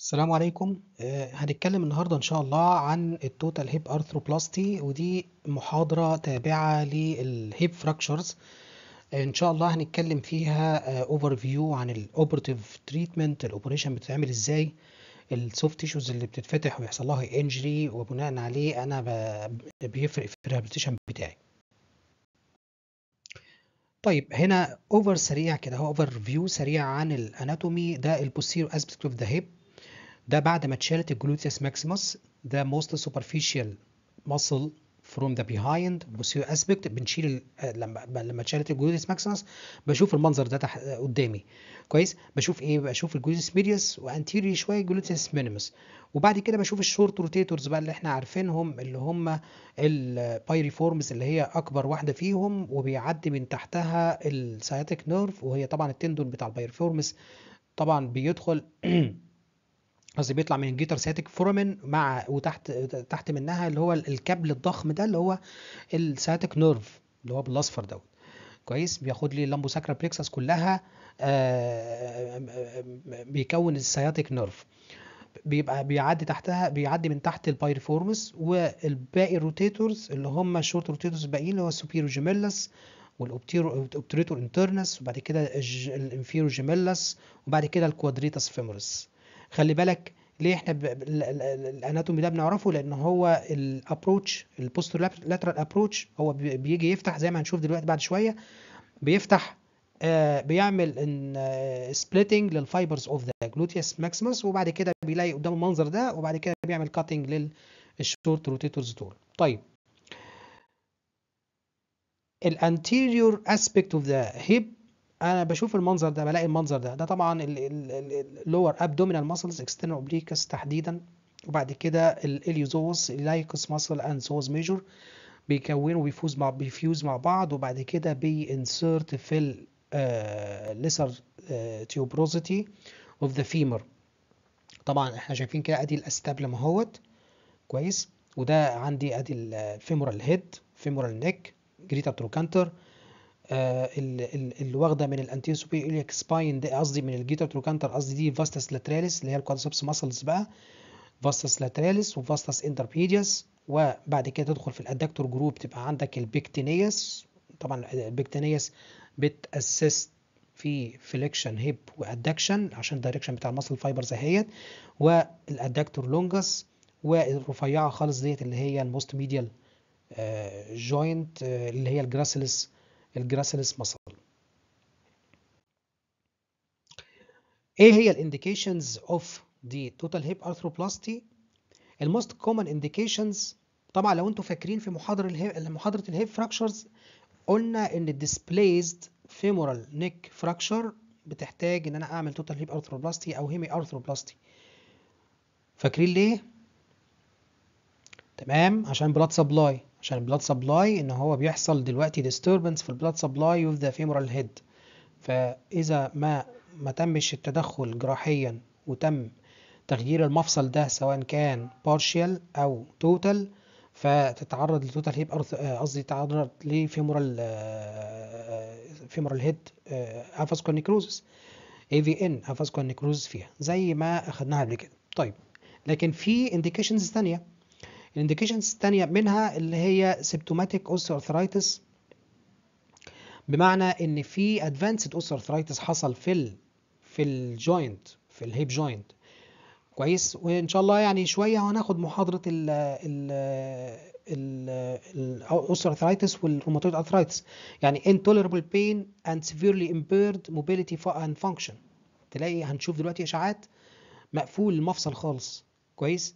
السلام عليكم آه، هنتكلم النهاردة إن شاء الله عن التوتال هيب أرثروبلاستي ودي محاضرة تابعة للهيب آه، فراكشرز إن شاء الله هنتكلم فيها أوفر آه، فيو عن الأوبرتيف تريتمنت الأوبريشن بتتعمل إزاي السوفت تيشوز اللي بتتفتح ويحصل لها انجري وبناء عليه أنا بيفرق في الريهابيليتيشن بتاعي طيب هنا اوفر سريع كده هو اوفر فيو سريع عن الاناتومي ده البوستيرو اسبكت اوف ذا هيب ده بعد ما اتشالت الجلوتيوس ماكسيموس ده موست سوبرفيشال مسل فروم ذا بيهايند posterior aspect بنشيل لما لما اتشالت الجلوتيوس ماكسيموس بشوف المنظر ده تحت قدامي كويس بشوف ايه بشوف الجلوتيوس ميديوس وانتيري شويه جلوتيوس مينيموس وبعد كده بشوف الشورت روتيتورز بقى اللي احنا عارفينهم اللي هم البايريفورمز اللي هي اكبر واحده فيهم وبيعدي من تحتها السياتيك نيرف وهي طبعا التندون بتاع البايريفورمز طبعا بيدخل قصدي بيطلع من الجيتر ساتيك فورمن مع وتحت تحت منها اللي هو الكابل الضخم ده اللي هو الساتيك نيرف اللي هو بالاصفر دوت كويس بياخد لي اللامبو ساكرا بليكسس كلها آه، آه، بيكون السياتيك نيرف بيبقى بيعدي تحتها بيعدي من تحت البايرفورمس والباقي الروتيتورز اللي هم الشورت روتيتورز الباقيين اللي هو السوبيرو جيميلس والاوبتريتور انترنس وبعد كده الانفيرو جيميلس وبعد كده الكوادريتاس فيمورس خلي بالك ليه احنا ب... الاناتومي ده بنعرفه لان هو الابروتش البوستر لاترال ابروتش هو بيجي يفتح زي ما هنشوف دلوقتي بعد شويه بيفتح آه بيعمل ان سبليتنج للفايبرز اوف ذا جلوتيوس ماكسيموس وبعد كده بيلاقي قدامه المنظر ده وبعد كده بيعمل كاتنج للشورت روتيتورز دول طيب الانتيريور اسبيكت اوف ذا هيب انا بشوف المنظر ده بلاقي المنظر ده ده طبعا اللور ابدومينال ماسلز اكسترنال اوبليكس تحديدا وبعد كده الاليوزوس اللايكوس ماسل اند سوز ميجور بيكونوا بيفوز مع بيفوز مع بعض وبعد كده بينسرت في الليسر تيوبروزيتي اوف ذا فيمر طبعا احنا شايفين كده ادي الاستابلم اهوت كويس وده عندي ادي الفيمورال هيد فيمورال نيك جريتا تروكانتر آه، اللي واخده من الانتيريور سوبيريور سباين ده قصدي من الجيتر تروكانتر قصدي دي فاستس لاتراليس اللي هي الكوادسبس ماسلز بقى فاستس لاتراليس وفاستس انتربيديوس وبعد كده تدخل في الادكتور جروب تبقى عندك البيكتينيس طبعا البيكتينيس بتاسست في فليكشن هيب وادكشن عشان الدايركشن بتاع المصل فايبرز اهيت والادكتور لونجس والرفيعه خالص ديت اللي هي الموست ميديال آه، جوينت آه، اللي هي الجراسلس الجراسيلس مصل ايه هي الانديكيشنز اوف دي توتال هيب ارثروبلاستي الموست كومن انديكيشنز طبعا لو انتم فاكرين في محاضره محاضره الهيب فراكشرز قلنا ان الديسبليزد فيمورال نيك فراكشر بتحتاج ان انا اعمل توتال هيب ارثروبلاستي او هيمي ارثروبلاستي فاكرين ليه تمام عشان بلاد سبلاي عشان البلاد سبلاي ان هو بيحصل دلوقتي ديستربنس في البلاد سبلاي اوف ذا فيمورال هيد فاذا ما ما تمش التدخل جراحيا وتم تغيير المفصل ده سواء كان بارشال او توتال فتتعرض لتوتال هيب آه، قصدي تتعرض لفيمورال فيمورال هيد افاسكو نيكروزس اي في ان افاسكو نيكروزس فيها زي ما اخدناها قبل كده طيب لكن في انديكيشنز ثانيه الانديكيشنز الثانيه منها اللي هي سيبتوماتيك اوستيوارثرايتس بمعنى ان في ادفانسد اوستيوارثرايتس حصل في الـ في الجوينت في الهيب جوينت كويس وان شاء الله يعني شويه هناخد محاضره ال ال ارثرايتس والروماتويد ارثرايتس يعني intolerable pain and severely impaired mobility and function تلاقي هنشوف دلوقتي اشاعات مقفول المفصل خالص كويس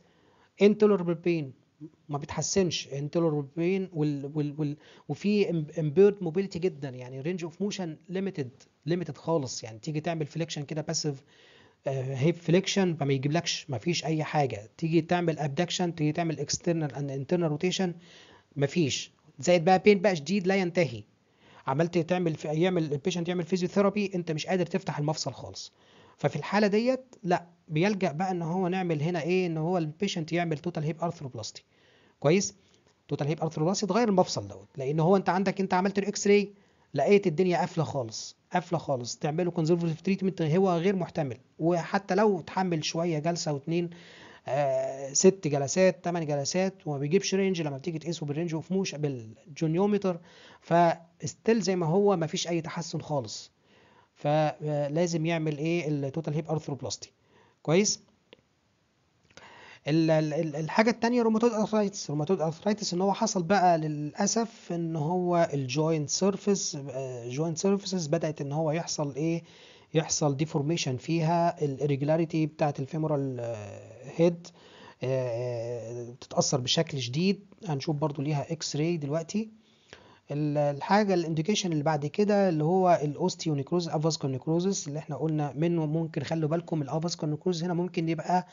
intolerable pain ما بتحسنش انتلور بين وال وال وال وفي امبيرد موبيلتي جدا يعني رينج اوف موشن ليميتد ليميتد خالص يعني تيجي تعمل فليكشن كده باسيف هيب فليكشن فما يجيبلكش ما فيش اي حاجه تيجي تعمل ابدكشن تيجي تعمل اكسترنال اند انترنال روتيشن ما فيش زائد بقى بين بقى شديد لا ينتهي عملت تعمل في يعمل البيشنت يعمل فيزيوثيرابي انت مش قادر تفتح المفصل خالص ففي الحاله ديت لا بيلجا بقى ان هو نعمل هنا ايه ان هو البيشنت يعمل توتال هيب ارثروبلاستي كويس توتال هيب ارثروبلاستي تغير المفصل دوت لان هو انت عندك انت عملت الاكس راي لقيت الدنيا قافله خالص قافله خالص تعمله كونزرفاتيف تريتمنت هو غير محتمل وحتى لو تحمل شويه جلسه واتنين آه ست جلسات تمن جلسات وما بيجيبش رينج لما بتيجي تقيسه بالرينج اوف موش بالجونيومتر فستيل زي ما هو ما فيش اي تحسن خالص فلازم يعمل ايه التوتال هيب ارثروبلاستي كويس الحاجة التانية روماتويد ارثرايتس روماتويد ارثرايتس ان هو حصل بقى للأسف ان هو الجوينت سيرفيس جوينت سيرفيسز بدأت ان هو يحصل ايه يحصل ديفورميشن فيها الاريجولاريتي بتاعة الفيمورال هيد بتتأثر بشكل شديد هنشوف برضو ليها اكس راي دلوقتي الحاجة الانديكيشن اللي بعد كده اللي هو الاوستيونيكروز افاسكو نيكروزس اللي احنا قلنا منه ممكن خلوا بالكم الافاسكو نيكروز هنا ممكن يبقى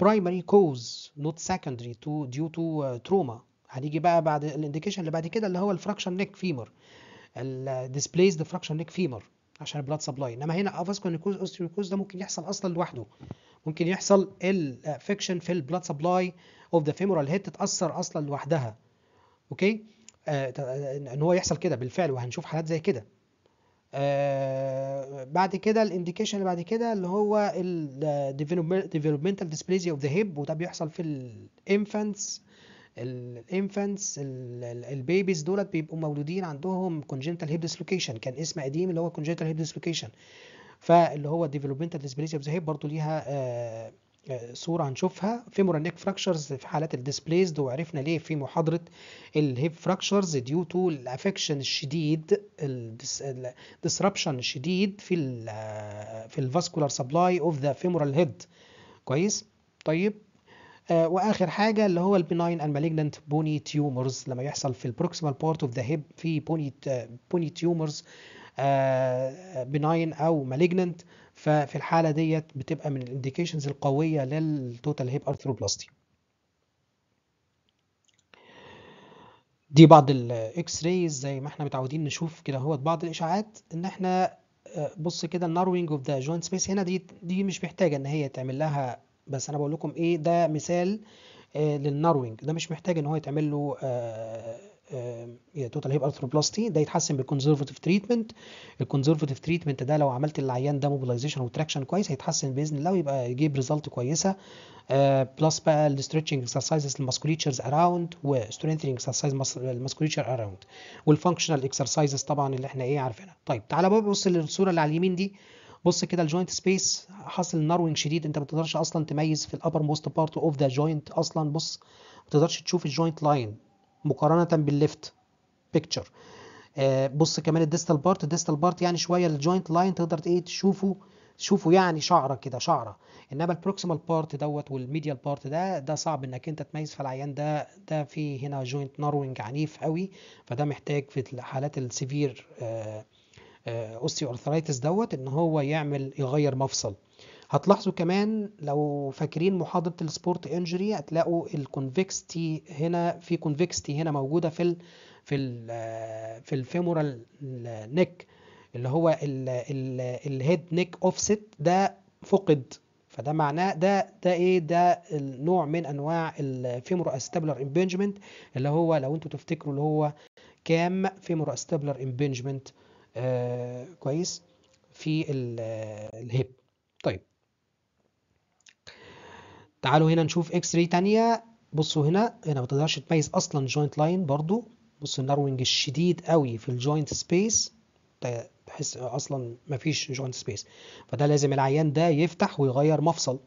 برايمري كوز نوت سكندري تو ديو تو تروما هنيجي بقى بعد الانديكيشن اللي بعد كده اللي هو الفراكشن نيك فيمر ذا فراكشن نيك فيمر عشان البلاد سبلاي انما هنا افاسكو نيكروز اوستيونيكروز ده ممكن يحصل اصلا لوحده ممكن يحصل الافكشن آه، في البلاد سبلاي اوف ذا فيمورال هيد تتاثر اصلا لوحدها اوكي okay? آه، ان هو يحصل كده بالفعل وهنشوف حالات زي كده آه، بعد كده الانديكيشن اللي بعد كده اللي هو الديفلوبمنتال ديسبليزيا اوف ذا هيب وده بيحصل في الانفانتس الانفانتس البيبيز دولت بيبقوا مولودين عندهم كونجنتال هيب ديسلوكيشن كان اسم قديم اللي هو كونجنتال هيب ديسلوكيشن فاللي هو الديفلوبمنتال ديسبليزيا اوف ذا هيب برضه ليها آه صورة هنشوفها femoral neck fractures في حالات displaced وعرفنا ليه في محاضرة الهيب fractures due to الافكشن الشديد الديسربشن الشديد في الـ في الفاسكولار سبلاي اوف ذا femoral هيد كويس طيب آه، واخر حاجه اللي هو البناين malignant بوني تيومرز لما يحصل في البروكسيمال بارت اوف ذا هيب في بوني بوني تيومرز بناين آه، او مالجننت ففي الحاله ديت بتبقى من الانديكيشنز القويه للتوتال هيب ارثروبلاستي دي بعض الاكس رايز زي ما احنا متعودين نشوف كده هو بعض الاشاعات ان احنا آه، بص كده الناروينج اوف ذا جوينت سبيس هنا دي دي مش محتاجه ان هي تعمل لها بس انا بقول لكم ايه ده مثال آه، للناروينج ده مش محتاج ان هو يتعمل له توتال هيب ارثروبلاستي ده يتحسن بالكونزرفاتيف تريتمنت الكونزرفاتيف تريتمنت ده لو عملت العيان ده موبيلايزيشن وتراكشن كويس هيتحسن باذن الله ويبقى يجيب ريزلت كويسه بلس آه، بقى الاسترتشنج اكسرسايزز للماسكوليتشرز اراوند وسترينثنج اكسرسايز الماسكوليتشر اراوند والفانكشنال اكسرسايزز طبعا اللي احنا ايه عارفينها طيب تعالى بقى بص للصوره اللي على اليمين دي بص كده الجوينت سبيس حاصل ناروينج شديد انت ما تقدرش اصلا تميز في الابر موست بارت اوف ذا جوينت اصلا بص ما تقدرش تشوف الجوينت لاين مقارنه بالليفت بيكتشر آه، بص كمان الديستال بارت الديستال بارت يعني شويه الجوينت لاين تقدر ايه تشوفه شوفوا يعني شعره كده شعره انما البروكسيمال بارت دوت والميديال بارت ده ده صعب انك انت تميز فالعيان ده ده في هنا جوينت ناروينج عنيف قوي فده محتاج في الحالات السيفير اوستيو ارثرايتس دوت ان هو يعمل يغير مفصل هتلاحظوا كمان لو فاكرين محاضرة السبورت انجري هتلاقوا الكونفكستي هنا في كونفكستي هنا موجودة في الـ في الـ في الفيمورال نيك اللي هو الهيد نيك اوفست ده فقد فده معناه ده ده ايه ده نوع من انواع الفيمورو استابلر امبنجمنت اللي هو لو انتوا تفتكروا اللي هو كام فيمورو استابلر امبنجمنت آه كويس في الهيب تعالوا هنا نشوف اكس راي تانية بصوا هنا هنا ما تقدرش تميز اصلا جوينت لاين برضو بصوا النروينج الشديد قوي في الجوينت سبيس تحس اصلا مفيش جوينت سبيس فده لازم العيان ده يفتح ويغير مفصل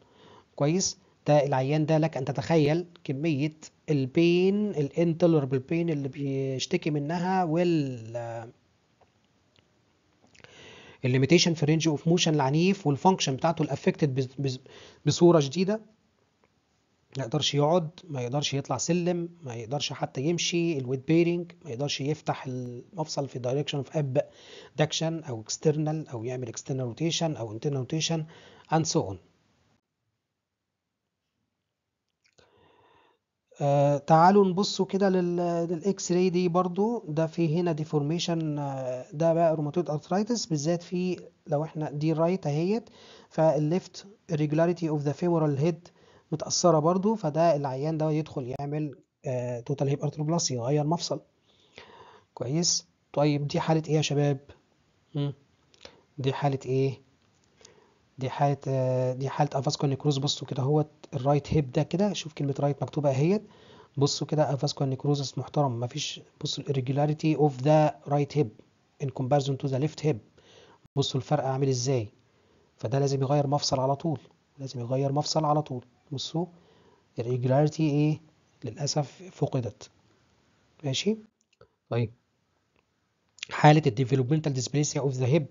كويس ده العيان ده لك ان تتخيل كميه البين الانتولربل بين اللي بيشتكي منها وال الليميتيشن في رينج اوف موشن العنيف والفانكشن بتاعته الافكتد بصوره شديده ما يقدرش يقعد ما يقدرش يطلع سلم ما يقدرش حتى يمشي الويت بيرنج ما يقدرش يفتح المفصل في دايركشن اوف اب دكشن او اكسترنال او يعمل اكسترنال روتيشن او انترنال روتيشن اند سو اون تعالوا نبصوا كده للاكس راي دي برضو ده في هنا ديفورميشن آه، ده بقى روماتويد ارثرايتس بالذات في لو احنا دي رايت اهيت فالليفت irregularity of the femoral head متأثرة برضو فده العيان ده يدخل يعمل توتال هيب ارتروبلاسي يغير مفصل كويس طيب دي حالة ايه يا شباب دي حالة ايه دي حالة آه، دي حالة افاسكو نيكروز بصوا كده اهوت الرايت هيب ده كده شوف كلمة رايت مكتوبة اهيت بصوا كده افاسكو نيكروزس محترم مفيش بصوا الريجولاريتي اوف ذا رايت هيب ان كومبارزون تو ذا ليفت هيب بصوا الفرق عامل ازاي فده لازم يغير مفصل على طول لازم يغير مفصل على طول بصوا الريجولاريتي ايه للأسف فقدت ماشي طيب حالة الديفلوبمنتال ديسبليسيا اوف ذا هيب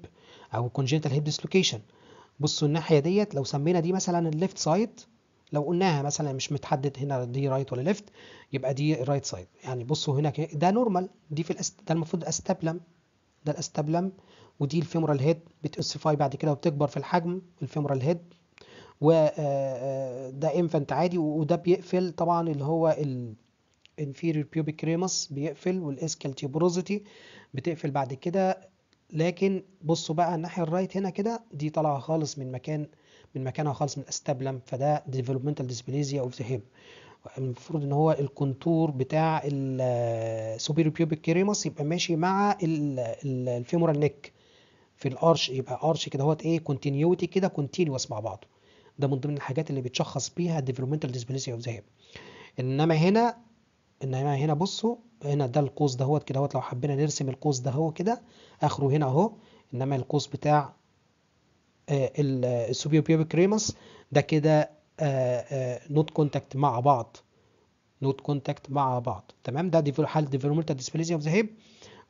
أو congenital هيب ديسلوكيشن بصوا الناحية ديت لو سمينا دي مثلا الليفت سايد لو قلناها مثلا مش متحدد هنا دي رايت right ولا ليفت يبقى دي رايت right سايد يعني بصوا هنا ده نورمال دي في الأست... ده المفروض استابلم ده الاستابلم ودي الفيمورال هيد بتأسفاي بعد كده وبتكبر في الحجم الفيمورال هيد وده آه، آه، انفنت عادي وده بيقفل طبعا اللي هو الانفيريور بيوبيك ريموس بيقفل والاسكال تيبروزيتي بتقفل بعد كده لكن بصوا بقى الناحيه الرايت هنا كده دي طالعه خالص من مكان من مكانها خالص من الاستابلم فده ديفلوبمنتال ديسبليزيا اوف ذا هيب المفروض ان هو الكونتور بتاع السوبيريور بيوبيك كريموس يبقى ماشي مع الفيمورال نيك في الارش يبقى ارش كده اهوت ايه كونتينيوتي كده كونتينيوس مع بعضه ده من ضمن الحاجات اللي بيتشخص بيها الديفلوبمنتال ديسبليسيا اوف ذا انما هنا انما هنا بصوا هنا ده القوس دهوت كده لو حبينا نرسم القوس ده هو كده اخره هنا اهو انما القوس بتاع السوبيو بيوبيك ريمس ده كده نوت آه، كونتاكت آه، مع بعض نوت كونتاكت مع بعض تمام ده حاله حل ديفلوبمنتال ديسبليسيا اوف ذهب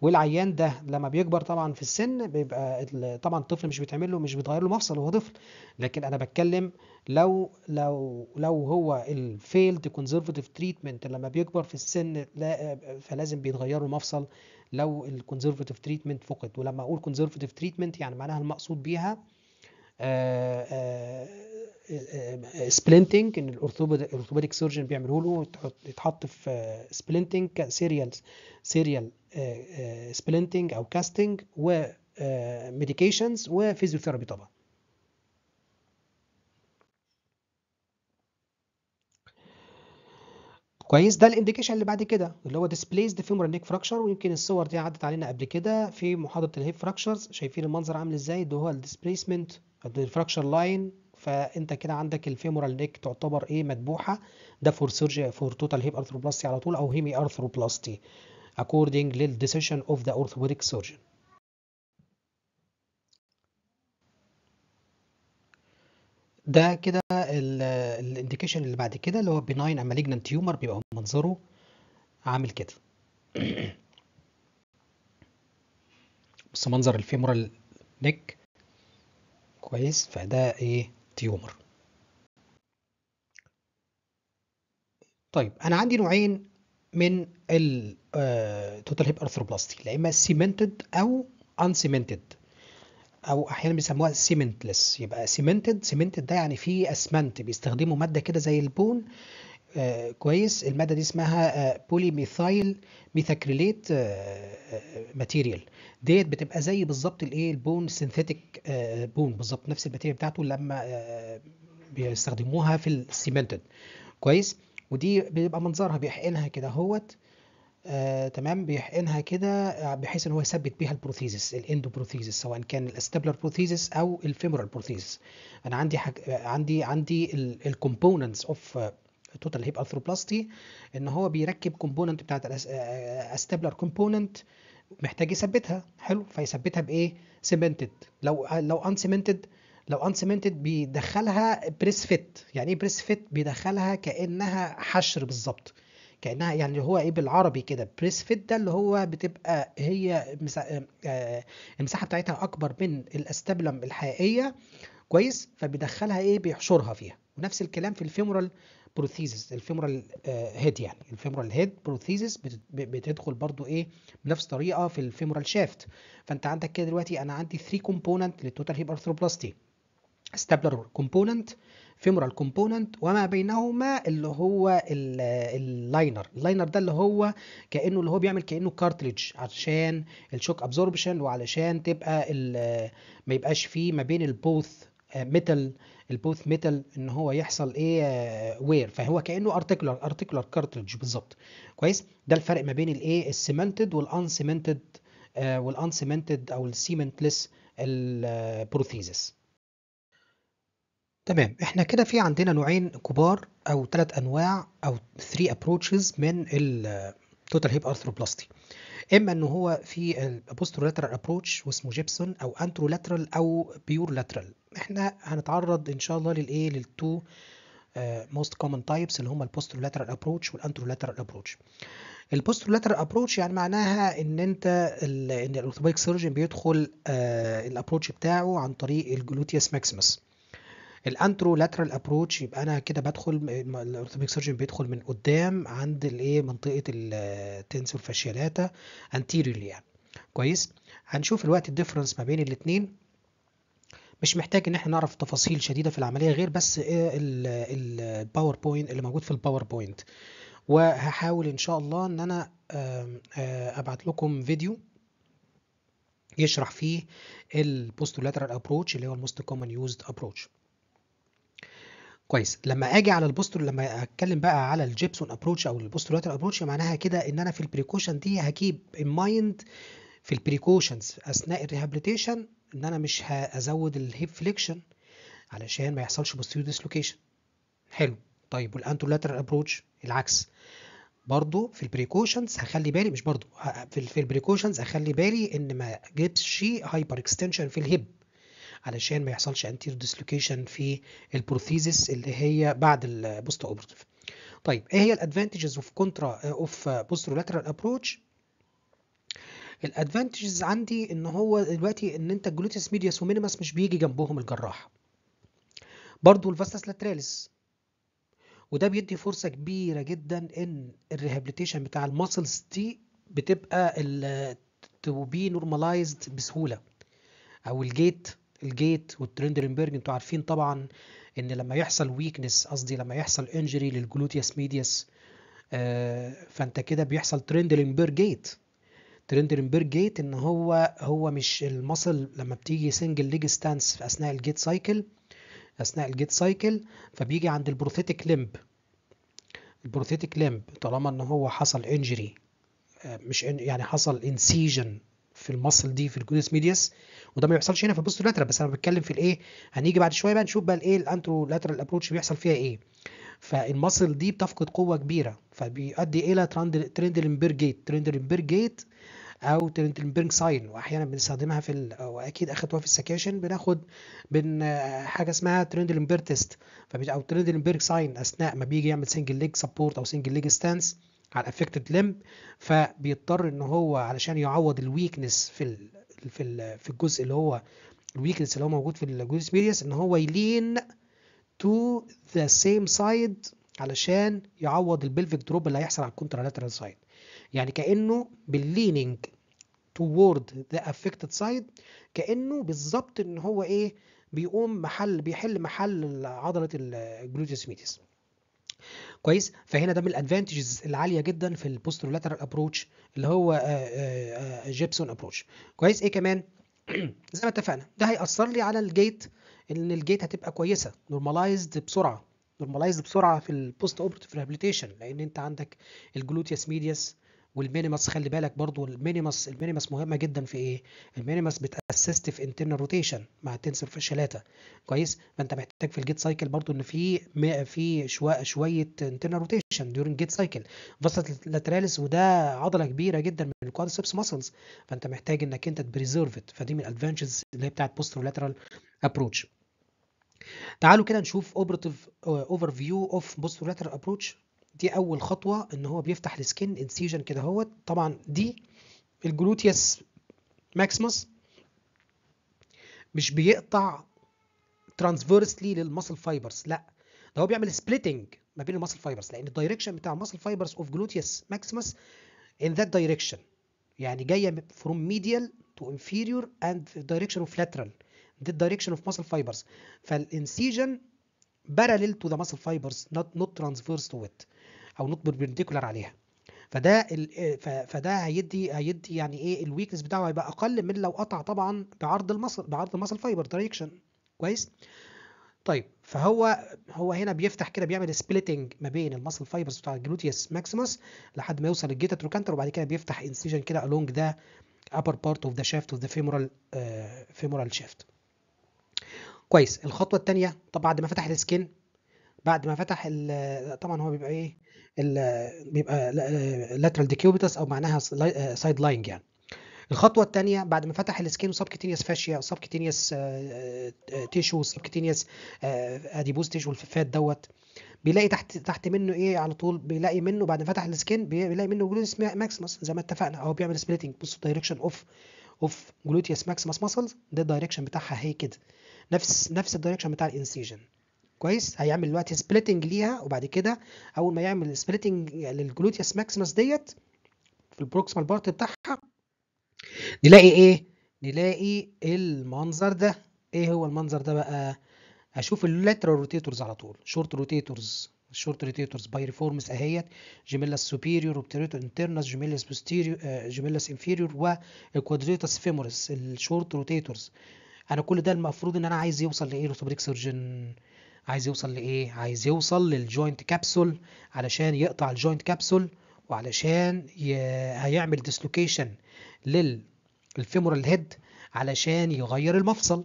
والعيان ده لما بيكبر طبعا في السن بيبقى طبعا الطفل مش بيتعمل له مش بيتغير له مفصل وهو طفل لكن انا بتكلم لو لو لو هو الفيلد كونزرفاتيف تريتمنت لما بيكبر في السن لا فلازم بيتغير له مفصل لو الكونزرفاتيف تريتمنت فقد ولما اقول كونزرفاتيف تريتمنت يعني معناها المقصود بيها سبلنتنج آه، آه، آه، ان الاورثوبيديك سيرجن بيعمله له يتحط في سبلنتنج سيريالز سيريال سبلنتنج آه، آه، او كاستنج ميديكيشنز وفيزيوثيرابي طبعا كويس ده الانديكيشن اللي بعد كده اللي هو displaced femoral neck fracture ويمكن الصور دي عدت علينا قبل كده في محاضره الهيب فراكشرز شايفين المنظر عامل ازاي ده هو الديسبيسمنت الفراكشر لاين فانت كده عندك الفيمورال نيك تعتبر ايه مدبوحه ده فور سيرجي فور توتال هيب ارثروبلاستي على طول او هيمي ارثروبلاستي according decision of the orthopedic surgeon ده كده الانديكيشن اللي بعد كده اللي هو benign malignant tumor بيبقى منظره عامل كده بس منظر الفيمورال نيك كويس فده ايه تيومر طيب انا عندي نوعين من ال توتال هيب ارثروبلاستي لا اما سيمنتد او سيمنتد او احيانا بيسموها سيمنتلس يبقى سيمنتد سيمنتد ده يعني فيه اسمنت بيستخدموا ماده كده زي البون آه، كويس الماده دي اسمها بولي ميثايل ميثاكريليت ماتيريال ديت بتبقى زي بالظبط الايه البون سينثيتك آه، بون بالظبط نفس الماتيريال بتاعته لما آه، بيستخدموها في السيمنتد كويس ودي بيبقى منظرها بيحقنها كده اهوت آه، تمام بيحقنها كده آه، بحيث ان هو يثبت بيها البروثيزس الاندو بروثيزس سواء كان الاستابلر بروثيزس او الفيمورال بروثيزس انا عندي حك... عندي عندي الكومبوننتس اوف توتال هيب ارثروبلاستي ان هو بيركب كومبوننت بتاعت الاستابلر كومبوننت محتاج يثبتها حلو فيثبتها بايه سيمنتد لو لو ان سيمنتد لو انسيمنتد بيدخلها بريس فيت يعني ايه بريس فيت بيدخلها كانها حشر بالظبط كانها يعني هو ايه بالعربي كده بريس فيت ده اللي هو بتبقى هي آه، آه، المساحه بتاعتها اكبر من الاستبلم الحقيقيه كويس فبيدخلها ايه بيحشرها فيها ونفس الكلام في الفيمورال بروثيزس الفيمورال هيد يعني الفيمورال هيد بروثيزس بتدخل برضو ايه بنفس الطريقه في الفيمورال شافت فانت عندك كده دلوقتي انا عندي 3 كومبوننت للتوتال هيب ارثروبلاستي ستابلر كومبوننت فيمورال كومبوننت وما بينهما اللي هو اللاينر اللاينر ده اللي هو كانه اللي هو بيعمل كانه كارتريج عشان الشوك ابزوربشن وعلشان تبقى ما يبقاش فيه ما بين البوث ميتال البوث ميتال ان هو يحصل ايه وير آه، فهو كانه ارتكولر ارتكولر كارتريج بالظبط كويس ده الفرق ما بين الايه السيمنتد والان سيمنتد او السيمنتلس البروثيزس آه، تمام، إحنا كده في عندنا نوعين كبار أو ثلاث أنواع أو 3 ابروتشز من التوتال هيب ارثروبلاستي إما إن هو في ال posterolateral approach واسمه جيبسون أو anterolateral أو بيور لاترال إحنا هنتعرض إن شاء الله للإيه؟ للتو موست كومن تايبس اللي هم البوسترولاترال ابروتش والانترولاترال ابروتش البوسترولاترال ابروتش يعني معناها ان انت ان الاورثوبيك سيرجن بيدخل آه، الابروتش بتاعه عن طريق الجلوتيوس ماكسيمس الانترو لاترال ابروتش يبقى انا كده بدخل الاورثوبيك سيرجن بيدخل من قدام عند الايه منطقه التنسور فاشيالاتا انتيريورلي يعني كويس هنشوف الوقت الديفرنس ما بين الاثنين مش محتاج ان احنا نعرف تفاصيل شديده في العمليه غير بس إيه الباوربوينت اللي موجود في الباوربوينت وهحاول ان شاء الله ان انا آه، ابعت لكم فيديو يشرح فيه البوستولاترال ابروتش اللي هو الموست كومن يوزد ابروتش كويس لما اجي على البوستر لما اتكلم بقى على الجيبسون ابروتش او البوسترولاتر ابروتش معناها كده ان انا في البريكوشن دي هكيب ان مايند في البريكوشنز اثناء الريهابليتيشن ان انا مش هزود الهيب فليكشن علشان ما يحصلش بوستيريو ديسلوكيشن حلو طيب والانتولاترال ابروتش العكس برضو في البريكوشنز هخلي بالي مش برضو في البريكوشنز هخلي بالي ان ما جيبش هايبر اكستنشن في الهيب علشان ما يحصلش anterior ديسلوكيشن في البروثيزس اللي هي بعد البوست اوبرتيف طيب ايه هي الادفانتجز اوف كونترا اوف لاترال ابروتش الادفانتجز عندي ان هو دلوقتي ان انت الجلوتس ميدياس ومينيمس مش بيجي جنبهم الجراح برضو الفاستس لاتراليس وده بيدي فرصة كبيرة جدا ان الريهابليتيشن بتاع الماسلز دي بتبقى تو بي نورماليزد بسهولة او الجيت الجيت والترندرنبرج انتوا عارفين طبعا ان لما يحصل ويكنس قصدي لما يحصل انجري للجلوتيوس ميدياس فانت كده بيحصل ترندرنبرج جيت ترندرنبرج جيت ان هو هو مش المصل لما بتيجي سنجل ليج ستانس في اثناء الجيت سايكل اثناء الجيت سايكل فبيجي عند البروثيتك ليمب البروثيتك ليمب طالما ان هو حصل انجري آه، مش يعني حصل انسيجن في المصل دي في الجودس ميديس وده ما بيحصلش هنا في البوست لاترال بس انا بتكلم في الايه هنيجي بعد شويه بقى نشوف بقى الايه الانترو لاترال ابروتش بيحصل فيها ايه فالمصل دي بتفقد قوه كبيره فبيؤدي الى ترند جيت ترند جيت او ترندلنبرج ساين واحيانا بنستخدمها في واكيد اخدتوها في السكاشن بناخد بن حاجه اسمها ترند تيست او او ترندلنبرج ساين اثناء ما بيجي يعمل سنجل ليج سبورت او سنجل ليج ستانس على الافكتد ليمب فبيضطر ان هو علشان يعوض الويكنس في الـ في الـ في الجزء اللي هو الويكنس اللي هو موجود في الجلوس ميديس ان هو يلين تو ذا سيم سايد علشان يعوض البلفيك دروب اللي هيحصل على الكونترالاترال سايد يعني كانه باللينينج توورد ذا افكتد سايد كانه بالظبط ان هو ايه بيقوم محل بيحل محل عضله الجلوتيوس ميديس كويس فهنا ده من الادفانتجز العاليه جدا في البوستر لاترال ابروتش اللي هو جيبسون آه، ابروتش آه، آه، كويس ايه كمان زي ما اتفقنا ده هيأثر لي على الجيت ان الجيت هتبقى كويسه نورماليزد بسرعه نورماليزد بسرعه في البوست اوبرتيف ريهابيليتيشن لان انت عندك الجلوتيوس ميدياس والمينيماس خلي بالك برضو المينيماس المينيماس مهمه جدا في ايه المينيماس بتاسست في انترنال روتيشن مع التنسر في الشلاته كويس فانت محتاج في الجيت سايكل برضو ان في في شويه شويه انترنال روتيشن ديورنج جيت سايكل فاسط لاتراليس وده عضله كبيره جدا من الكوادسبس ماسلز فانت محتاج انك انت تبريزيرفت فدي من الادفانتجز اللي هي بتاعت بوستر لاترال ابروتش تعالوا كده نشوف اوبرتيف اوفر فيو اوف بوستر لاترال ابروتش دي اول خطوه ان هو بيفتح السكن انسيجن كده اهوت طبعا دي الجلوتيوس ماكسيموس مش بيقطع ترانسفيرسلي للمسل فايبرز لا ده هو بيعمل سبليتنج ما بين المسل فايبرز لان الدايركشن بتاع المسل فايبرز اوف جلوتيوس ماكسيموس ان ذات دايركشن يعني جايه فروم ميديال تو انفيريور اند دايركشن اوف لاترال دي الدايركشن اوف مسل فايبرز فالانسيجن parallel to the muscle fibers not not transverse to it او نوت البربنديكولار عليها فده آه، فده هيدي هيدي يعني ايه الويكنس بتاعه هيبقى اقل من لو قطع طبعا بعرض المصل بعرض المصل فايبر دايركشن كويس طيب فهو هو هنا بيفتح كده بيعمل سبليتنج ما بين المصل فايبرز بتاع الجلوتيوس ماكسيموس لحد ما يوصل للجيتا تروكانتر وبعد كده بيفتح انسيجن كده الونج ذا upper part of the shaft of the femoral فيمورال آه، femoral كويس الخطوه الثانيه طب بعد ما فتح السكن بعد ما فتح طبعا هو بيبقى ايه بيبقى لاترال ديكيوبيتس او معناها سايد آه، لاينج يعني الخطوه الثانيه بعد ما فتح السكين سبكتينيوس فاشيا سبكتينيوس تيشو سبكتينيوس اديبوز تيشو الفات دوت بيلاقي تحت تحت منه ايه على طول بيلاقي منه بعد ما فتح السكين بيلاقي منه جلوتيس ماكسيمس زي ما اتفقنا او بيعمل سبليتنج بص الدايركشن اوف اوف جلوتيس ماكسيمس ماسلز ده الدايركشن بتاعها هي كده نفس نفس الدايركشن بتاع الانسيجن كويس هيعمل دلوقتي سبليتنج ليها وبعد كده اول ما يعمل سبليتنج للجلوتياس ماكسيمس ديت في البروكسيمال بارت بتاعها نلاقي ايه نلاقي المنظر ده ايه هو المنظر ده بقى اشوف اللاترال روتيتورز على طول شورت روتيتورز الشورت روتيتورز بايريفورمس اهيت جيميلاس سوبيريور وبتريتو انترنس جيميلاس بوستيريور جيميلاس انفيريور والكوادريتاس فيمورس الشورت روتيتورز انا كل ده المفروض ان انا عايز يوصل لايه لوتوبريك سيرجن عايز يوصل لايه عايز يوصل للجوينت كابسول علشان يقطع الجوينت كابسول وعلشان ي... هيعمل ديسلوكيشن للفيمورال هيد علشان يغير المفصل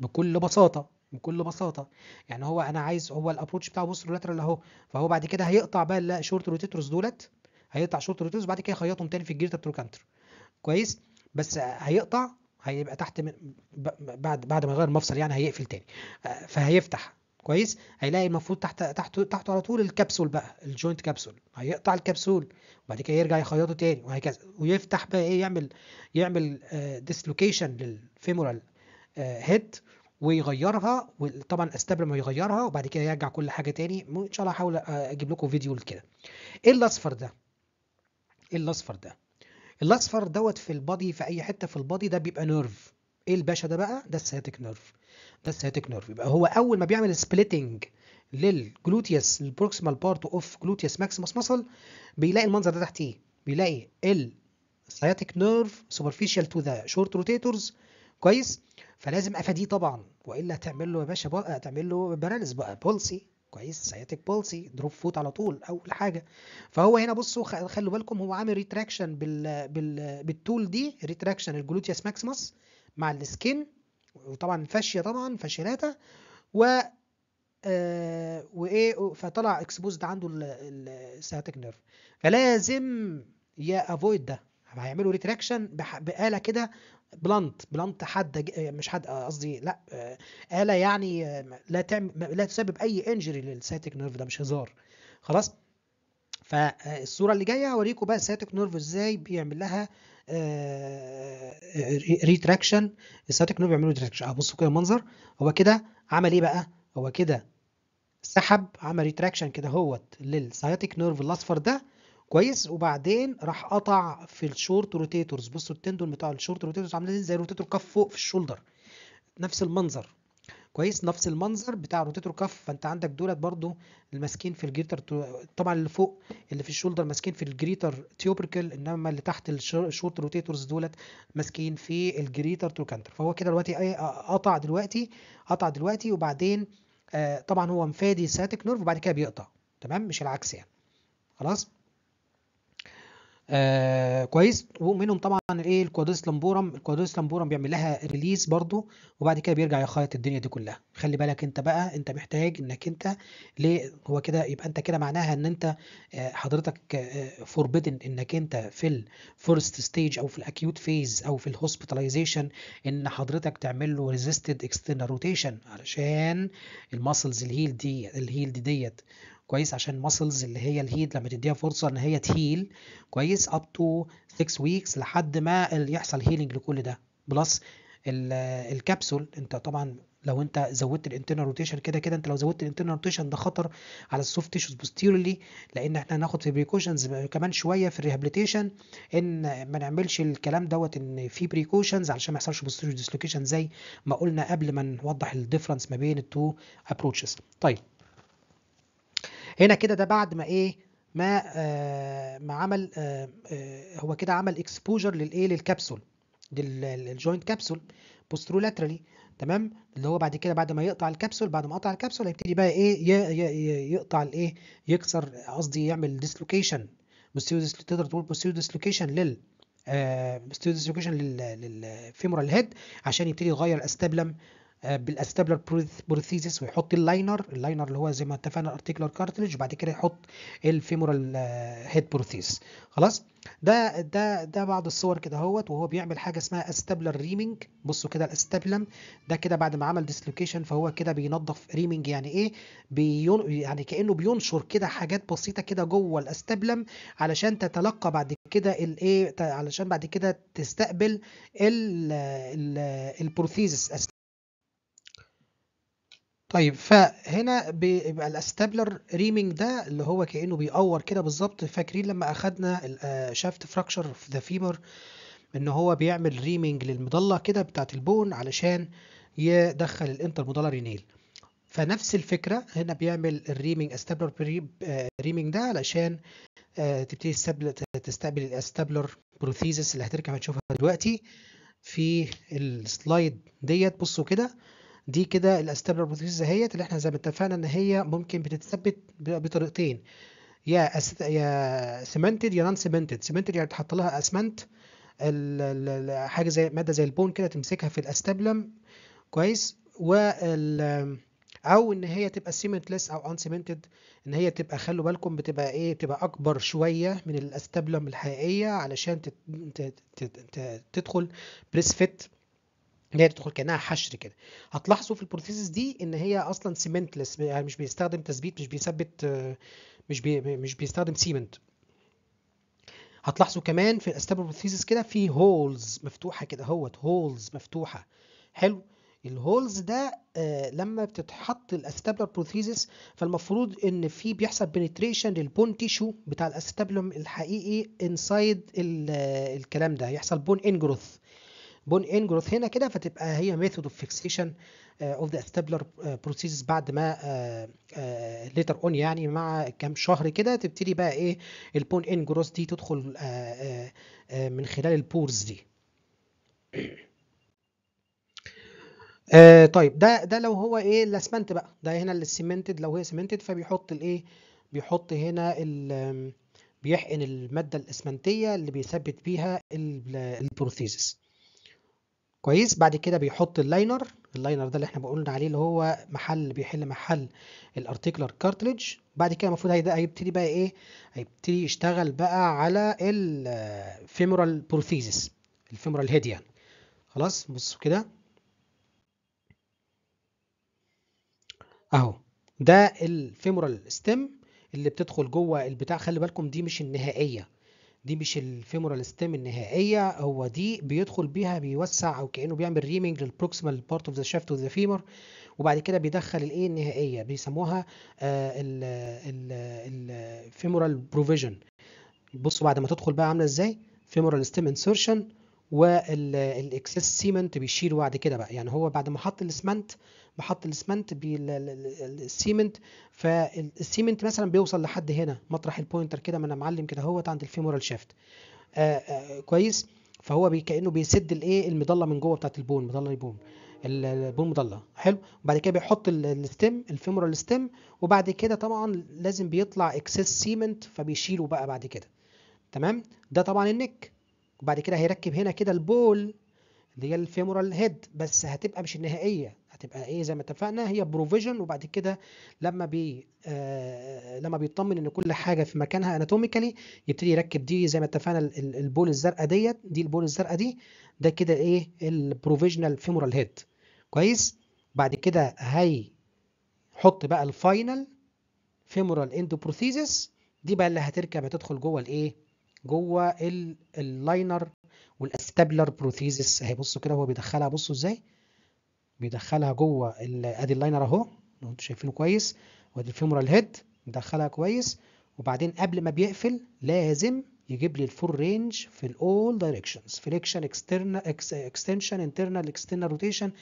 بكل بساطة بكل بساطة يعني هو انا عايز هو الابروتش بتاعه بص لاترال اهو فهو بعد كده هيقطع بقى الشورت روتيترز دولت هيقطع شورت روتيترز بعد كده يخيطهم تاني في الجير تروكانتر كويس بس هيقطع هيبقى تحت من بعد بعد ما يغير المفصل يعني هيقفل تاني آه، فهيفتح كويس هيلاقي المفروض تحت تحته تحته على طول الكبسول بقى الجوينت كبسول هيقطع الكبسول وبعد كده يرجع يخيطه تاني وهكذا ويفتح بقى ايه يعمل يعمل ديسلوكيشن للفيمورال هيد ويغيرها وطبعا استبل ما يغيرها وبعد كده يرجع كل حاجه تاني ان شاء الله هحاول آه، اجيب لكم فيديو لكده ايه الاصفر ده ايه الاصفر ده الاصفر دوت في البادي في اي حته في البادي ده بيبقى نيرف ايه الباشا ده بقى ده السياتيك نيرف ده السياتيك نيرف يبقى هو اول ما بيعمل سبليتنج للجلوتيوس البروكسيمال بارت اوف جلوتيوس ماكسيموس مسل بيلاقي المنظر ده تحتيه بيلاقي ال نيرف سوبرفيشال تو ذا شورت روتيتورز كويس فلازم افاديه طبعا والا تعمل له يا باشا بقى تعمل له باراليز بقى بولسي كويس سياتيك بولسي دروب فوت على طول اول حاجه فهو هنا بصوا خلوا بالكم هو عامل ريتراكشن بال... بال... بالتول دي ريتراكشن الجلوتيوس ماكسيموس مع السكين وطبعا فاشيه طبعا فاشيلاتا و آه، وايه فطلع اكسبوزد عنده السياتيك نيرف فلازم يا افويد ده هيعملوا ريتراكشن بآلة كده بلانت بلانت حد مش حد آه، قصدي لا آه، آلة يعني لا تعمل لا تسبب اي انجري للسياتيك نيرف ده مش هزار خلاص فالصوره اللي جايه هوريكم بقى السياتيك نيرف ازاي بيعمل لها ريتراكشن السياتيك نيرف بيعملوا ريتراكشن اه بصوا كده المنظر هو كده عمل ايه بقى هو كده سحب عمل ريتراكشن كده اهوت للسياتيك نيرف الاصفر ده كويس وبعدين راح قطع في الشورت روتيتورز بصوا التندون بتاع الشورت روتيتورز عامل زي روتيتور كف فوق في الشولدر نفس المنظر كويس نفس المنظر بتاع روتيتور كف فانت عندك دولت برضو الماسكين في الجريتر طبعا اللي فوق اللي في الشولدر ماسكين في الجريتر تيوبركل انما اللي تحت الشورت روتيتورز دولت ماسكين في الجريتر تروكانتر فهو كده دلوقتي قطع دلوقتي قطع دلوقتي وبعدين آه، طبعا هو مفادي ساتيك نورف وبعد كده بيقطع تمام مش العكس يعني خلاص آه، كويس ومنهم طبعا الايه الكوادريس لامبورم الكوادريس لامبورم بيعمل لها ريليز برضو وبعد كده بيرجع يخيط الدنيا دي كلها خلي بالك انت بقى انت محتاج انك انت ليه هو كده يبقى انت كده معناها ان انت آه، حضرتك فوربيدن آه، انك انت في الفورست ستيج او في الاكيوت فيز او في الهوسبيتاليزيشن ان حضرتك تعمل له ريزيستد اكسترنال روتيشن علشان الماسلز الهيل دي الهيل دي ديت كويس عشان المسلز اللي هي الهيد لما تديها فرصه ان هي تهيل كويس اب تو 6 ويكس لحد ما يحصل هيلنج لكل ده بلس الكبسول انت طبعا لو انت زودت الانترنال روتيشن كده كده انت لو زودت الانترنال روتيشن ده خطر على السوفت تيشوز بوستيرلي لان احنا هناخد في بريكوشنز كمان شويه في الريهابيليتيشن ان ما نعملش الكلام دوت ان في بريكوشنز علشان ما يحصلش بوستيرلي ديسلوكيشن زي ما قلنا قبل ما نوضح الديفرنس ما بين التو ابروتشز طيب هنا كده ده بعد ما ايه ما آه ما عمل آه, آه، هو كده عمل اكسبوجر للايه للكبسول للجوينت كبسول بوسترولاترالي تمام اللي هو بعد كده بعد ما يقطع الكبسول بعد ما قطع الكبسول هيبتدي بقى ايه يقطع الايه يكسر قصدي يعمل ديسلوكيشن تقدر تقول بوستيريور ديسلوكيشن لل بوستيريور ديسلوكيشن للفيمورال هيد عشان يبتدي يغير استبلم آه، بالاستابلر بروثيزيس ويحط اللاينر اللاينر اللي هو زي ما اتفقنا الارتيكولار كارتلج وبعد كده يحط الفيمورال هيد بروثيس خلاص ده ده ده بعض الصور كده اهوت وهو بيعمل حاجه اسمها استابلر ريمينج بصوا كده الاستابلم ده كده بعد ما عمل ديسلوكيشن فهو كده بينظف ريمينج يعني ايه بيون يعني كانه بينشر كده حاجات بسيطه كده جوه الاستابلم علشان تتلقى بعد كده الايه علشان بعد كده تستقبل البروثيزيس طيب فهنا بيبقى الاستابلر ريمينج ده اللي هو كأنه بيقور كده بالظبط فاكرين لما أخدنا شافت فراكشر آه، في ذا فيمر ان هو بيعمل ريمينج للمضله كده بتاعه البون علشان يدخل الانتر مودالر رينيل فنفس الفكره هنا بيعمل الريمينج استابلر ريمينج آه، ده علشان آه، تبتدي تستقبل الاستابلر بروثيزس اللي هتركب هتشوفها دلوقتي في السلايد ديت بصوا كده دي كده الاستابلر بروسيس اهيت اللي احنا زي ما اتفقنا ان هي ممكن بتتثبت بطريقتين يا أس... يا سيمنتد يا نون سيمنتد سيمنتد يعني تحط لها اسمنت حاجه زي ماده زي البون كده تمسكها في الاستابلم كويس وال او ان هي تبقى سيمنتلس او ان سيمنتد ان هي تبقى خلوا بالكم بتبقى ايه بتبقى اكبر شويه من الاستابلم الحقيقيه علشان تت... تت... تت... تدخل بريس فيت اللي هي تدخل كانها حشر كده هتلاحظوا في البروثيسز دي ان هي اصلا سيمنتلس يعني مش بيستخدم تثبيت مش بيثبت مش بي مش بيستخدم سيمنت هتلاحظوا كمان في الاستابل بروثيسز كده في هولز مفتوحه كده اهوت هولز مفتوحه حلو الهولز ده آه لما بتتحط الاستابلر بروثيسس فالمفروض ان في بيحصل بنتريشن للبون تيشو بتاع الاستابلم الحقيقي انسايد الكلام ده يحصل بون انجروث بون ان جروث هنا كده فتبقى هي ميثود اوف فيكسيشن اوف ذا استابلر بروسيس بعد ما ليتر آه، اون آه، يعني مع كام شهر كده تبتدي بقى ايه البون ان جروث دي تدخل آه، من خلال البورز دي آه طيب ده ده لو هو ايه الاسمنت بقى ده هنا السيمنتد لو هي سيمنتد فبيحط الايه بيحط هنا بيحقن الماده الاسمنتيه اللي بيثبت بيها البروثيزس كويس بعد كده بيحط اللاينر اللاينر ده اللي احنا بقولنا عليه اللي هو محل بيحل محل الارتيكلر كارتليج بعد كده المفروض هيبدا هيبتدي بقى ايه هيبتدي يشتغل بقى على الفيمورال بروثيزس الفيمورال هيد يعني خلاص بصوا كده اهو ده الفيمورال ستيم اللي بتدخل جوه البتاع خلي بالكم دي مش النهائيه دي مش الفيمورال ستيم النهائيه هو دي بيدخل بيها بيوسع او كانه بيعمل ريمينج للبروكسيمال بارت اوف ذا شافت اوف ذا فيمور وبعد كده بيدخل الايه النهائيه بيسموها الفيمورال آه، بروفيجن بصوا بعد ما تدخل بقى عامله ازاي فيمورال ستيم انسرشن والاكسس سيمنت بيشيل بعد كده بقى يعني هو بعد ما حط الاسمنت بحط الاسمنت بالسيمنت فالسيمنت مثلا بيوصل لحد هنا مطرح البوينتر كده ما انا معلم كده اهوت عند الفيمورال آه، شيفت آه، كويس فهو بي كانه بيسد الايه المضله من جوه بتاعت البون مضله البون البون مضله حلو وبعد كده بيحط الستيم الفيمورال ستيم وبعد كده طبعا لازم بيطلع اكسس سيمنت فبيشيله بقى بعد كده تمام ده طبعا النك وبعد كده هيركب هنا كده البول اللي هي الفيمورال هيد بس هتبقى مش النهائيه هتبقى ايه زي ما اتفقنا هي بروفيجن وبعد كده لما بي آه لما بيطمن ان كل حاجه في مكانها اناتوميكالي يبتدي يركب دي زي ما اتفقنا البول الزرقاء ديت دي البول الزرقاء دي ده كده ايه البروفيجنال فيمورال هيد كويس بعد كده هي حط بقى الفاينل فيمورال اندوبروثيزس دي بقى اللي هتركب هتدخل جوه الايه جوه اللاينر والاستابلر بروثيزس اهي بصوا كده هو بيدخلها بصوا ازاي بيدخلها جوه ادي اللاينر اهو لو انتم شايفينه كويس وادي الفيمورال هيد مدخلها كويس وبعدين قبل ما بيقفل لازم يجيب لي الفور رينج في الاول دايركشنز فليكشن اكسترنال اكستنشن انترنال اكسترنال روتيشن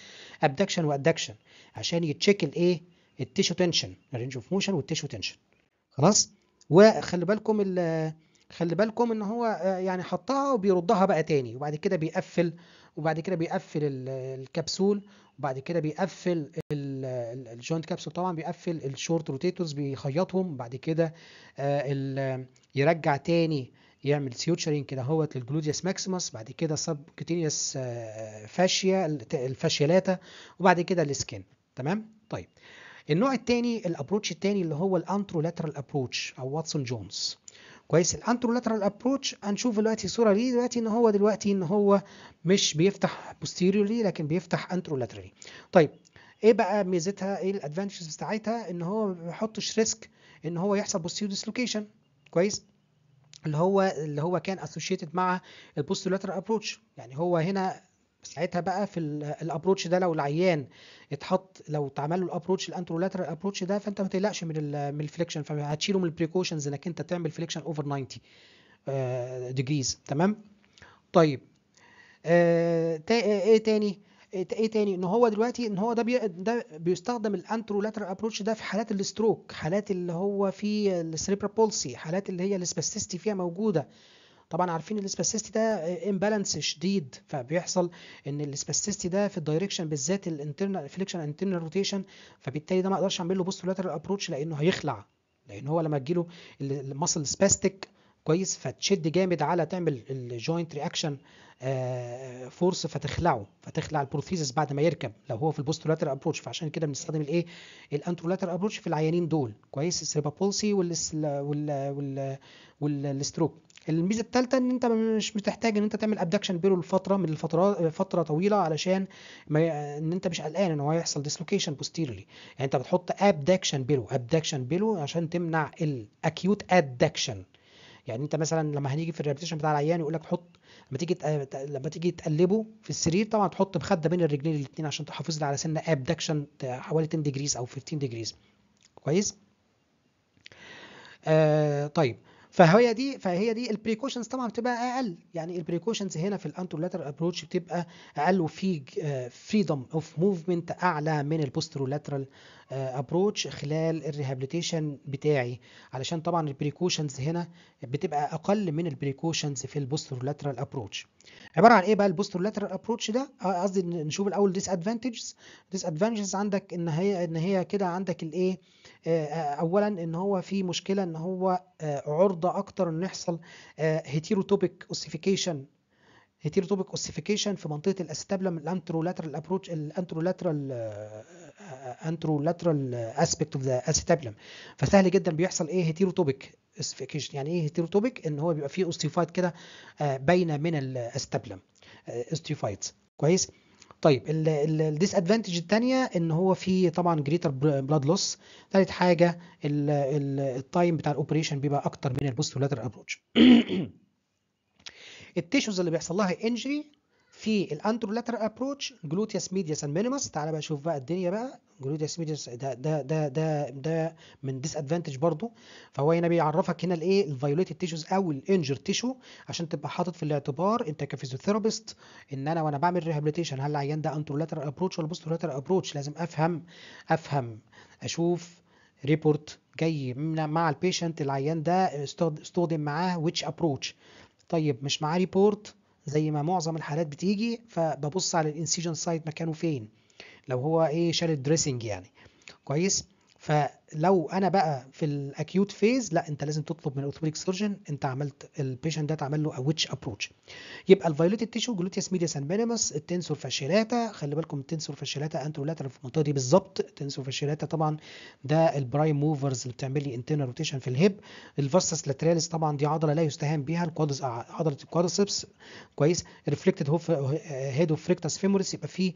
ابدكشن وادكشن عشان يتشيك الايه التيشو تنشن الرينج اوف موشن والتيشو تنشن خلاص وخلي بالكم ال خلي بالكم ان هو آه، يعني حطها وبيردها بقى تاني وبعد كده بيقفل وبعد كده بيقفل الكبسول وبعد كده بيقفل الجوينت كبسول طبعا بيقفل الشورت روتيتورز بيخيطهم بعد كده آه، يرجع تاني يعمل سيوتشرين كده اهوت للجلوديوس ماكسيموس بعد كده سب كوتينيوس آه، فاشيا الفاشيلاتا وبعد كده السكين تمام طيب النوع الثاني الابروتش الثاني اللي هو الانترو لاترال ابروتش او واتسون جونز كويس الانترو لاترال ابروتش هنشوف دلوقتي صوره ليه دلوقتي ان هو دلوقتي ان هو مش بيفتح بوستيريورلي لكن بيفتح انترو لاترالي طيب ايه بقى ميزتها ايه الادفانتجز بتاعتها ان هو ما بيحطش ريسك ان هو يحصل بوستيريور ديسلوكيشن كويس اللي هو اللي هو كان اسوشيتد مع البوستيلاترال ابروتش يعني هو هنا ساعتها بقى في الابروتش ده لو العيان اتحط لو اتعمل له الابروتش الانترولاترال ابروتش ده فانت ما تقلقش من من الفليكشن فهتشيله من البريكوشنز انك انت تعمل فليكشن اوفر 90 ديجريز تمام طيب آه، آه، ايه تاني إيه،, ايه تاني ان هو دلوقتي ان هو ده بي ده بيستخدم الانترولاترال ابروتش ده في حالات الاستروك حالات اللي هو في السريبرا بولسي حالات اللي هي السباستيستي فيها موجوده طبعا عارفين السباسيستي ده امبالانس شديد فبيحصل ان السباسيستي ده في الدايركشن بالذات الانترنال فليكشن انترنال روتيشن فبالتالي ده ما اقدرش اعمل له بوست لاترال ابروتش لانه هيخلع لان هو لما تجيله المصل سباستيك كويس فتشد جامد على تعمل الجوينت رياكشن فورس فتخلعه فتخلع البروثيزس بعد ما يركب لو هو في البوستولاتر ابروتش فعشان كده بنستخدم الايه الانترولاتر ابروتش في العيانين دول كويس السريبا بولسي والستروك الميزه الثالثه ان انت مش بتحتاج ان انت تعمل ابدكشن بيرو لفتره من الفترات فتره طويله علشان ما ي... ان انت مش قلقان ان هو هيحصل ديسلوكيشن بوستيرلي يعني انت بتحط ابدكشن بيرو ابدكشن بيرو عشان تمنع الاكيوت ادكشن يعني انت مثلا لما هنيجي في الريبتيشن بتاع العيان يقول لك حط لما تيجي لما تيجي تقلبه في السرير طبعا تحط مخده بين الرجلين الاثنين عشان تحافظ على سن ابدكشن حوالي 10 ديجريز او 15 ديجريز كويس آه طيب فهي دي فهي دي البريكوشنز طبعا بتبقى اقل يعني البريكوشنز هنا في الانترولاتر ابروتش بتبقى اقل وفي فريدم اوف موفمنت اعلى من البوسترولاترال ابروتش آه، خلال الريهابليتيشن بتاعي علشان طبعا البريكوشنز هنا بتبقى اقل من البريكوشنز في البوسترولاترال ابروتش عباره عن ايه بقى البوسترولاترال ابروتش ده آه، قصدي نشوف الاول ديس ادفانتجز ديس ادفانتجز عندك ان هي ان هي كده عندك الايه آه، اولا ان هو في مشكله ان هو عرضه الرياضه اكتر ان يحصل هيتيروتوبيك اوسيفيكيشن هيتيروتوبيك اوسيفيكيشن في منطقه الاستابلم الانترولاترال ابروتش الانترولاترال آه، آه، آه، انترولاترال اسبكت اوف ذا استابلم فسهل جدا بيحصل ايه هيتيروتوبيك اوسيفيكيشن يعني ايه هيتيروتوبيك ان هو بيبقى فيه اوستيفايد كده باينه من الاستابلم اوستيفايد كويس طيب الديس ادفانتج الثانيه ان هو في طبعا جريتر بلاد لوس ثالث حاجه التايم بتاع الاوبريشن بيبقى اكتر من البوست لاتر ابروتش التيشوز اللي بيحصل لها انجري في لاتر ابروتش جلوتياس ميدياس اند مينيمس تعال بقى شوف بقى الدنيا بقى جلوتياس ميدياس ده ده ده ده ده من ديس ادفانتج برضه فهو هنا بيعرفك هنا الايه الفايوليتد تيشوز او الانجر تيشو عشان تبقى حاطط في الاعتبار انت كفيزيوثيرابيست ان انا وانا بعمل ريهابيليتيشن هل العيان ده انترو لاتر ابروتش ولا بوستر لاتر ابروتش لازم افهم افهم اشوف ريبورت جاي مع البيشنت العيان ده استخدم معاه ويتش ابروتش طيب مش معاه ريبورت زي ما معظم الحالات بتيجي فببص على الانسيجن سايت مكانه فين لو هو ايه شال الدريسنج يعني كويس ف لو انا بقى في الاكيوت فيز لا انت لازم تطلب من الاورثوبيديك سيرجن انت عملت البيشنت ده تعمل له ويتش ابروتش يبقى الفايوليتد تيشو جلوتياس ميديا سان مينيموس التنسور فاشيلاتا خلي بالكم التنسور فاشيلاتا انترولاترال في المنطقه دي بالظبط التنسور فاشيلاتا طبعا ده البرايم موفرز اللي بتعمل لي انترنال روتيشن في الهيب الفاستس لاتراليس طبعا دي عضله لا يستهان بها الكوادس عضله الكوادسبس كويس ريفلكتد هوف هيد اوف فريكتاس فيموريس يبقى في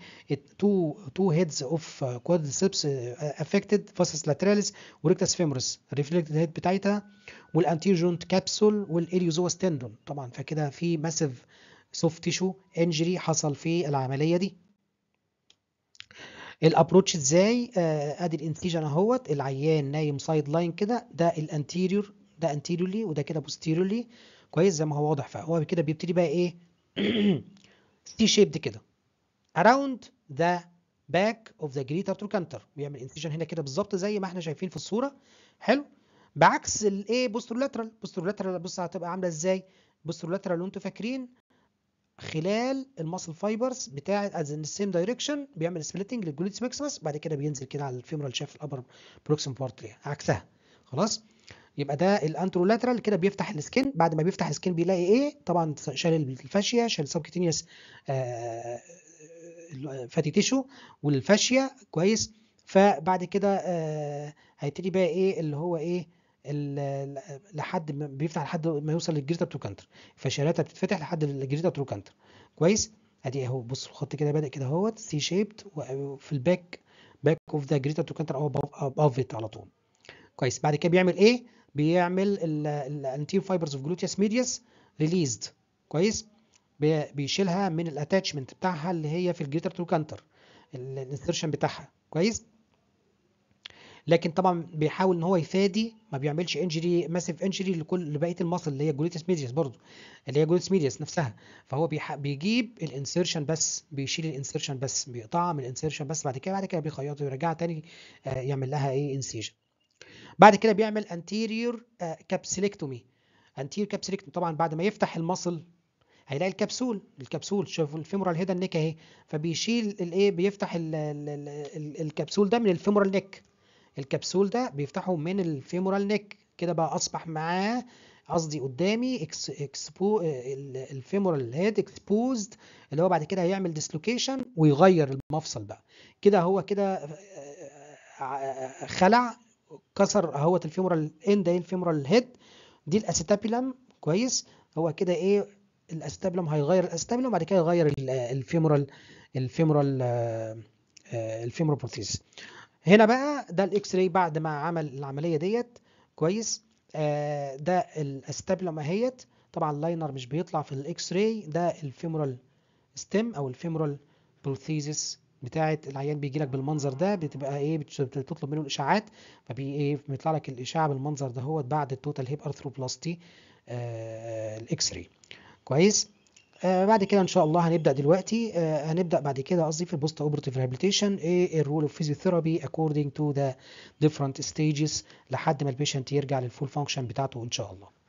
تو تو هيدز اوف كوادسبس افكتد فاستس لاتراليس فيموريز وريكتس فيمرس الريفلكتد هيد بتاعتها والانتيجونت كابسول والاليوزوا ستندون طبعا فكده في ماسيف سوفت تيشو انجري حصل في العمليه دي الابروتش ازاي آه، ادي الانسيجن اهوت العيان نايم سايد لاين كده ده الانتيريور ده انتيريورلي وده كده بوستيريورلي كويس زي ما هو واضح فهو كده بيبتدي بقى ايه سي شيبد كده اراوند ذا باك اوف ذا جريتر تروكانتر بيعمل انسيجن هنا كده بالظبط زي ما احنا شايفين في الصوره حلو بعكس الايه بوسترولاترال بوسترولاترال بص هتبقى عامله ازاي بوسترولاترال لو انتوا فاكرين خلال المسل فايبرز بتاع از ان سيم دايركشن بيعمل سبليتنج للجلوتس ماكسيمس بعد كده بينزل كده على الفيمورال شاف الابر بروكسيم بارت عكسها خلاص يبقى ده الانترولاترال كده بيفتح السكن بعد ما بيفتح السكن بيلاقي ايه طبعا شال الفاشيه شال سبكتينيوس الفاتي تيشو والفاشيا كويس فبعد كده آه، هيبتدي بقى ايه اللي هو ايه لحد ما بيفتح لحد ما يوصل للجريتا كانتر فشاراتها بتتفتح لحد الجريتا كانتر كويس ادي اهو بص الخط كده بادئ كده اهوت سي شيبت في الباك باك اوف ذا جريتا كانتر او اباف ات على طول كويس بعد كده بيعمل ايه بيعمل الانتير فايبرز اوف جلوتيوس ميدياس ريليزد كويس بيشيلها من الاتاتشمنت بتاعها اللي هي في الجيتر تو كانتر الانسرشن بتاعها كويس لكن طبعا بيحاول ان هو يفادي ما بيعملش انجري ماسيف انجري لكل لبقيه المصل اللي هي جلوتس ميديس برضو اللي هي جلوتس ميديس نفسها فهو بيجيب الانسرشن بس بيشيل الانسرشن بس بيقطعها من الانسرشن بس بعد كده بعد كده بيخيطها ويرجعها تاني آه، يعمل لها ايه انسيجن بعد كده بيعمل انتيريور كابسلكتومي انتيريور كابسلكتومي طبعا بعد ما يفتح المصل هيلاقي الكبسول الكبسول شوف الفيمورال هيدا النك اهي فبيشيل الايه بيفتح الـ الـ الـ الكبسول ده من الفيمورال نك الكبسول ده بيفتحه من الفيمورال نك كده بقى اصبح معاه قصدي قدامي اكس اكسبو الفيمورال هيد اكسبوزد اللي هو بعد كده هيعمل ديسلوكيشن ويغير المفصل بقى كده هو كده آه، آه، آه، خلع كسر اهوت الفيمورال اند الفيمورال هيد دي الاستابيلم كويس هو كده ايه الاستابلم هيغير الاستابلم وبعد كده يغير الفيمورال الفيمورال آه، الفيمورال بروثيس هنا بقى ده الاكس راي بعد ما عمل العمليه ديت كويس آه، ده الاستابلم اهيت طبعا اللاينر مش بيطلع في الاكس راي ده الفيمورال ستيم او الفيمورال بروثيزس بتاعه العيان بيجي لك بالمنظر ده بتبقى ايه بتطلب منه الاشاعات فبي ايه بيطلع لك الاشاعه بالمنظر دهوت بعد التوتال هيب ارثروبلاستي آه الاكس راي كويس آه بعد كده ان شاء الله هنبدا دلوقتي آه هنبدا بعد كده قصدي في البوست اوبرتيف ريهابيليتيشن ايه الرول اوف فيزيوثيرابي اكوردنج تو ذا ديفرنت ستيجز لحد ما البيشنت يرجع للفول فانكشن بتاعته ان شاء الله